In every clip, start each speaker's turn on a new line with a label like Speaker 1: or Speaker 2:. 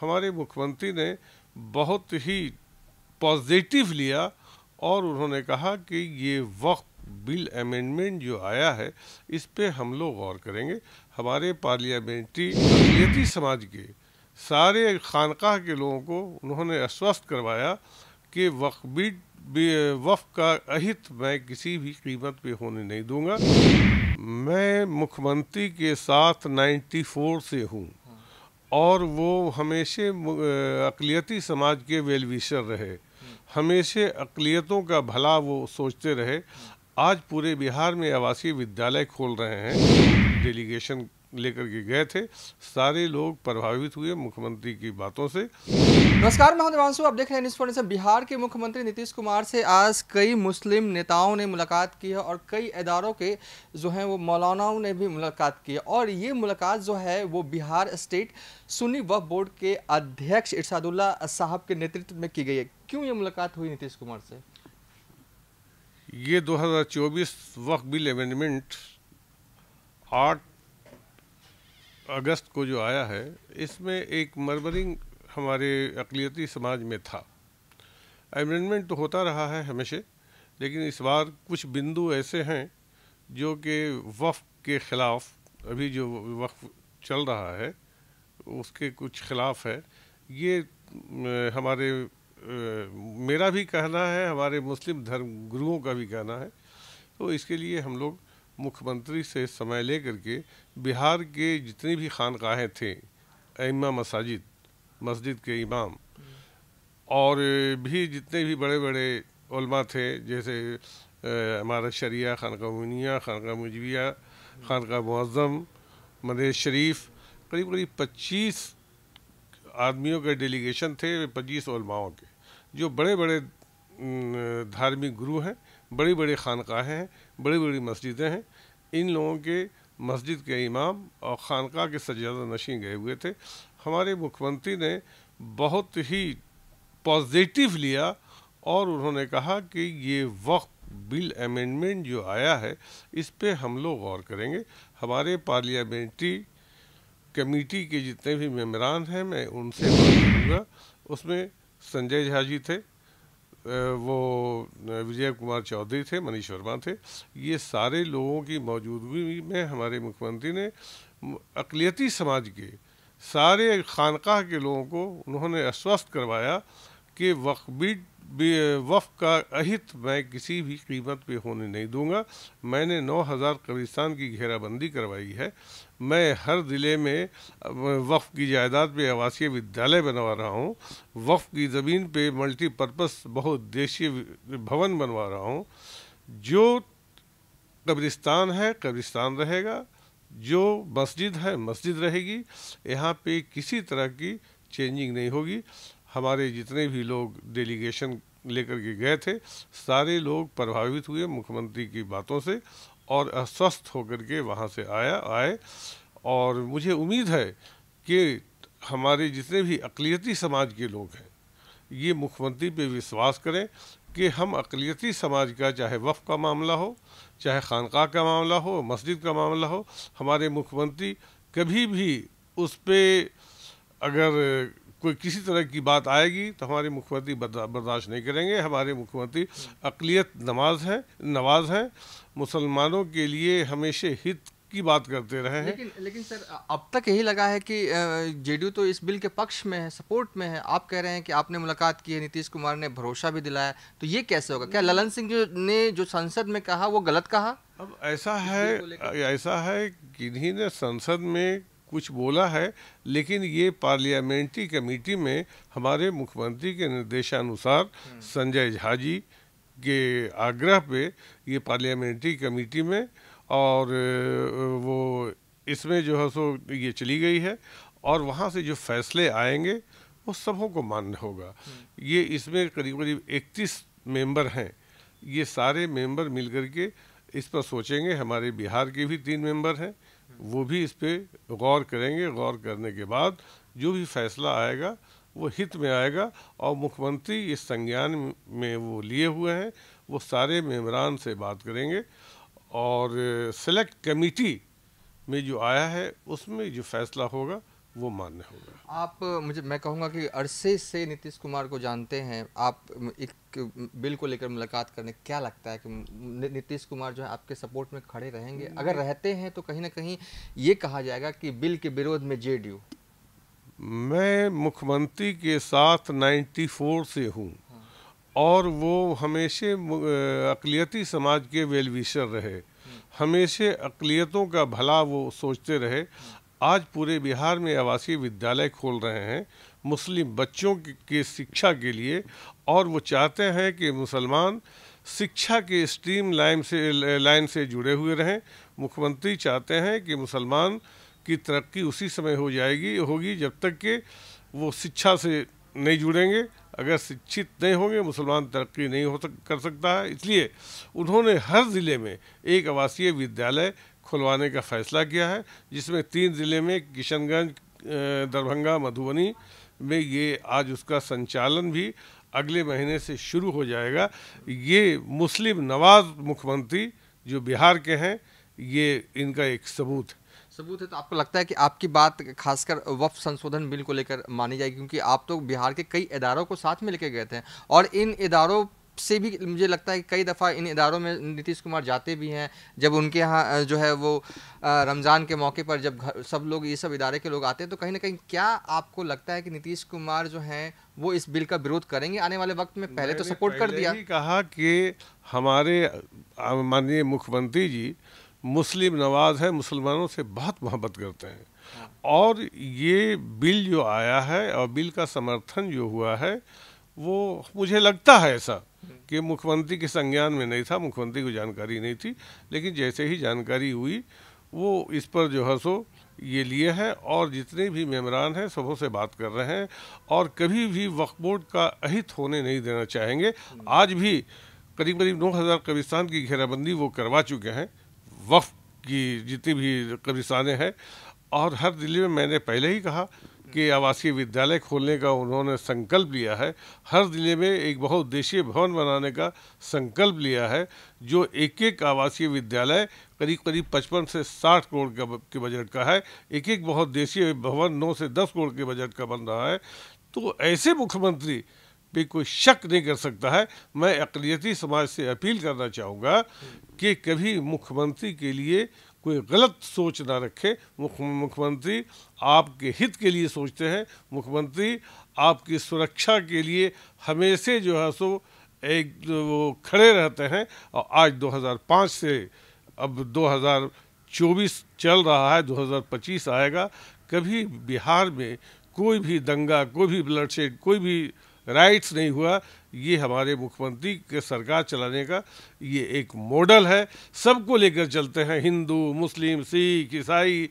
Speaker 1: हमारे मुख्यमंत्री ने बहुत ही पॉजिटिव लिया और उन्होंने कहा कि ये वक्त बिल अमेंडमेंट जो आया है इस पे हम लोग गौर करेंगे हमारे पार्लियामेंट्री अकलीती समाज के सारे खानकाह के लोगों को उन्होंने आश्वस्त करवाया कि वक्बी वफ का अहित मैं किसी भी कीमत पे होने नहीं दूंगा मैं मुख्यमंत्री के साथ 94 से हूँ और वो हमेशा अकलीती समाज के वेलविशर रहे हमेशा अकलीतों का भला वो सोचते रहे आज पूरे बिहार में आवासीय विद्यालय खोल रहे हैं डेलीगेशन लेकर के गए थे सारे लोग प्रभावित हुए मुख्यमंत्री की बातों से
Speaker 2: नमस्कार मैं हूं आप देख रहे हैं बिहार के मुख्यमंत्री नीतीश कुमार से आज कई मुस्लिम नेताओं ने मुलाकात की है और कई इदारों के जो हैं वो मौलानाओं ने भी मुलाकात की है और ये मुलाकात जो है वो बिहार स्टेट सुन्नी वफ बोर्ड के अध्यक्ष इर्शादुल्ला साहब के नेतृत्व में की गई है क्यों ये मुलाकात हुई नीतीश कुमार से
Speaker 1: ये चौबीस वक्फ बिल अमेंडमेंट आठ अगस्त को जो आया है इसमें एक मरमरिंग हमारे अकलीती समाज में था अमेंडमेंट तो होता रहा है हमेशा लेकिन इस बार कुछ बिंदु ऐसे हैं जो कि वफ़ के ख़िलाफ़ अभी जो वक़्फ चल रहा है उसके कुछ ख़िलाफ़ है ये हमारे मेरा भी कहना है हमारे मुस्लिम धर्म गुरुओं का भी कहना है तो इसके लिए हम लोग मुख्यमंत्री से समय लेकर के बिहार के जितनी भी खानकाहें थे अम्मा मसाजिद मस्जिद के इमाम और भी जितने भी बड़े बड़े उलमा थे जैसे हमारा शरिया खानका मुनिया खानका मुजविया खानका मुआज़म मदेज शरीफ करीब करीब पच्चीस आदमियों के डेलीगेशन थे पच्चीस उलमाओं के जो बड़े बड़े धार्मिक गुरु हैं बड़ी बड़ी खानकाहें हैं बड़ी बड़ी मस्जिदें हैं इन लोगों के मस्जिद के इमाम और ख़ानका के सजादा नशीं गए हुए थे हमारे मुख्यमंत्री ने बहुत ही पॉजिटिव लिया और उन्होंने कहा कि ये वक्त बिल अमेंडमेंट जो आया है इस पर हम लोग गौर करेंगे हमारे पार्लियामेंट्री कमेटी के जितने भी मेम्बरान हैं मैं उनसे बात करूँगा उसमें संजय झा जी थे वो विजय कुमार चौधरी थे मनीष वर्मा थे ये सारे लोगों की मौजूदगी में हमारे मुख्यमंत्री ने अकलीती समाज के सारे खानकाह के लोगों को उन्होंने आश्वस्त करवाया कि वक्बी वफ का अहित मैं किसी भी कीमत पे होने नहीं दूंगा मैंने 9000 कब्रिस्तान की घेराबंदी करवाई है मैं हर ज़िले में वफ़ की जायदाद पे आवासीय विद्यालय बनवा रहा हूँ वफ़ की ज़मीन पे मल्टीपर्पस बहुउद्देशीय भवन बनवा रहा हूँ जो कब्रिस्तान है कब्रिस्तान रहेगा जो मस्जिद है मस्जिद रहेगी यहाँ पे किसी तरह की चेंजिंग नहीं होगी हमारे जितने भी लोग डेलीगेशन लेकर के गए थे सारे लोग प्रभावित हुए मुख्यमंत्री की बातों से और अस्वस्थ होकर के वहाँ से आया आए और मुझे उम्मीद है कि हमारे जितने भी अकलीती समाज के लोग हैं ये मुख्यमंत्री पे विश्वास करें कि हम अकलीती समाज का चाहे वफ़ का मामला हो चाहे खानका का मामला हो मस्जिद का मामला हो हमारे मुख्यमंत्री कभी भी उस पर अगर कोई किसी तरह की बात आएगी तो हमारे मुख्यमंत्री बर्दाश्त नहीं करेंगे हमारे मुख्यमंत्री अकलियत नमाज हैं नवाज हैं मुसलमानों के लिए हमेशा हित की बात करते रहे हैं लेकिन
Speaker 2: लेकिन सर अब तक यही लगा है कि जेडीयू तो इस बिल के पक्ष में है सपोर्ट में है आप कह रहे हैं कि आपने मुलाकात की है नीतीश कुमार ने भरोसा भी दिलाया तो ये कैसे होगा क्या ललन सिंह जो ने जो संसद में कहा वो गलत कहा अब ऐसा है ऐसा है किन्हीं ने संसद में कुछ बोला
Speaker 1: है लेकिन ये पार्लियामेंट्री कमेटी में हमारे मुख्यमंत्री के निर्देशानुसार हम्म। संजय झा जी के आग्रह पे ये पार्लियामेंट्री कमेटी में और वो इसमें जो है सो ये चली गई है और वहाँ से जो फैसले आएंगे वो सबों को मान्य होगा हम्म। ये इसमें करीब करीब इकतीस मेंबर हैं ये सारे मेंबर मिलकर के इस पर सोचेंगे हमारे बिहार के भी तीन मेंबर हैं वो भी इस पर गौर करेंगे गौर करने के बाद जो भी फैसला आएगा वो हित में आएगा और मुख्यमंत्री इस संज्ञान में वो लिए हुए हैं वो सारे मेम्बरान से बात करेंगे और सेलेक्ट कमेटी में जो आया है उसमें जो फैसला होगा वो मान्य होगा
Speaker 2: आप मुझे मैं कहूँगा कि अरसे से नीतीश कुमार को जानते हैं आप एक बिल को लेकर मुलाकात करने क्या लगता है कि नीतीश कुमार जो है आपके सपोर्ट में खड़े रहेंगे अगर रहते हैं तो कहीं ना कहीं ये कहा जाएगा कि बिल के विरोध में जे
Speaker 1: मैं मुख्यमंत्री के साथ 94 से हूँ हाँ। और वो हमेशा अकलियती समाज के वेलविशर रहे हाँ। हमेशा अकलियतों का भला वो सोचते रहे हाँ। आज पूरे बिहार में आवासीय विद्यालय खोल रहे हैं मुस्लिम बच्चों की शिक्षा के लिए और वो चाहते हैं कि मुसलमान शिक्षा के स्ट्रीम लाइन से लाइन से जुड़े हुए रहें मुख्यमंत्री चाहते हैं कि मुसलमान की तरक्की उसी समय हो जाएगी होगी जब तक कि वो शिक्षा से नहीं जुड़ेंगे अगर शिक्षित नहीं होंगे मुसलमान तरक्की नहीं हो सक कर सकता है इसलिए उन्होंने हर ज़िले में एक आवासीय विद्यालय खुलवाने का फैसला किया है जिसमें तीन ज़िले में किशनगंज दरभंगा मधुबनी में ये आज उसका संचालन भी अगले महीने से शुरू हो जाएगा ये मुस्लिम नवाज मुख्यमंत्री जो बिहार के हैं
Speaker 2: ये इनका एक सबूत है सबूत है तो आपको लगता है कि आपकी बात खासकर वफ संशोधन बिल को लेकर मानी जाएगी क्योंकि आप तो बिहार के कई इदारों को साथ में लेके गए थे और इन इदारों से भी मुझे लगता है कि कई दफ़ा इन इदारों में नीतीश कुमार जाते भी हैं जब उनके यहाँ जो है वो रमज़ान के मौके पर जब घर सब लोग ये सब इदारे के लोग आते हैं तो कहीं ना कहीं क्या आपको लगता है कि नीतीश कुमार जो हैं वो इस बिल का विरोध करेंगे आने वाले वक्त में पहले तो सपोर्ट कर दिया
Speaker 1: कहा कि हमारे माननीय मुख्यमंत्री जी मुस्लिम नवाज है मुसलमानों से बहुत मोहब्बत करते हैं और ये बिल जो आया है और बिल का समर्थन जो हुआ है वो मुझे लगता है ऐसा कि मुख्यमंत्री के संज्ञान में नहीं था मुख्यमंत्री को जानकारी नहीं थी लेकिन जैसे ही जानकारी हुई वो इस पर जो है सो ये लिए हैं और जितने भी मेम्बरान हैं सबों से बात कर रहे हैं और कभी भी वक्फ बोर्ड का अहित होने नहीं देना चाहेंगे आज भी करीब करीब नौ हज़ार कब्रिस्तान की घेराबंदी वो करवा चुके हैं वक्फ की जितनी भी कब्रिस्तान हैं और हर दिल्ली में मैंने पहले ही कहा के आवासीय विद्यालय खोलने का उन्होंने संकल्प लिया है हर जिले में एक बहुत बहुउद्देशीय भवन बनाने का संकल्प लिया है जो एक एक आवासीय विद्यालय करीब करीब पचपन से साठ करोड़ का के बजट का है एक एक देशीय भवन नौ से दस करोड़ के बजट का बन रहा है तो ऐसे मुख्यमंत्री पे कोई शक नहीं कर सकता है मैं अकलीती समाज से अपील करना चाहूँगा कि कभी मुख्यमंत्री के लिए कोई गलत सोच ना रखे मुख्यमंत्री आपके हित के लिए सोचते हैं मुख्यमंत्री आपकी सुरक्षा के लिए हमेशा जो है सो एक वो खड़े रहते हैं और आज 2005 से अब 2024 चल रहा है 2025 आएगा कभी बिहार में कोई भी दंगा कोई भी ब्लडशेड कोई भी राइट्स नहीं हुआ ये हमारे मुख्यमंत्री के सरकार चलाने का ये एक मॉडल है सबको लेकर चलते हैं हिंदू मुस्लिम सिख ईसाई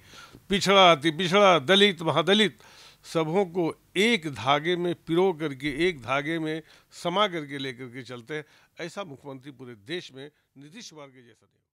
Speaker 1: पिछड़ा अति पिछड़ा दलित महादलित सबों को एक धागे में पिरो करके एक धागे में समा करके लेकर के चलते हैं ऐसा मुख्यमंत्री पूरे देश में नीतीश कुमार के जैसा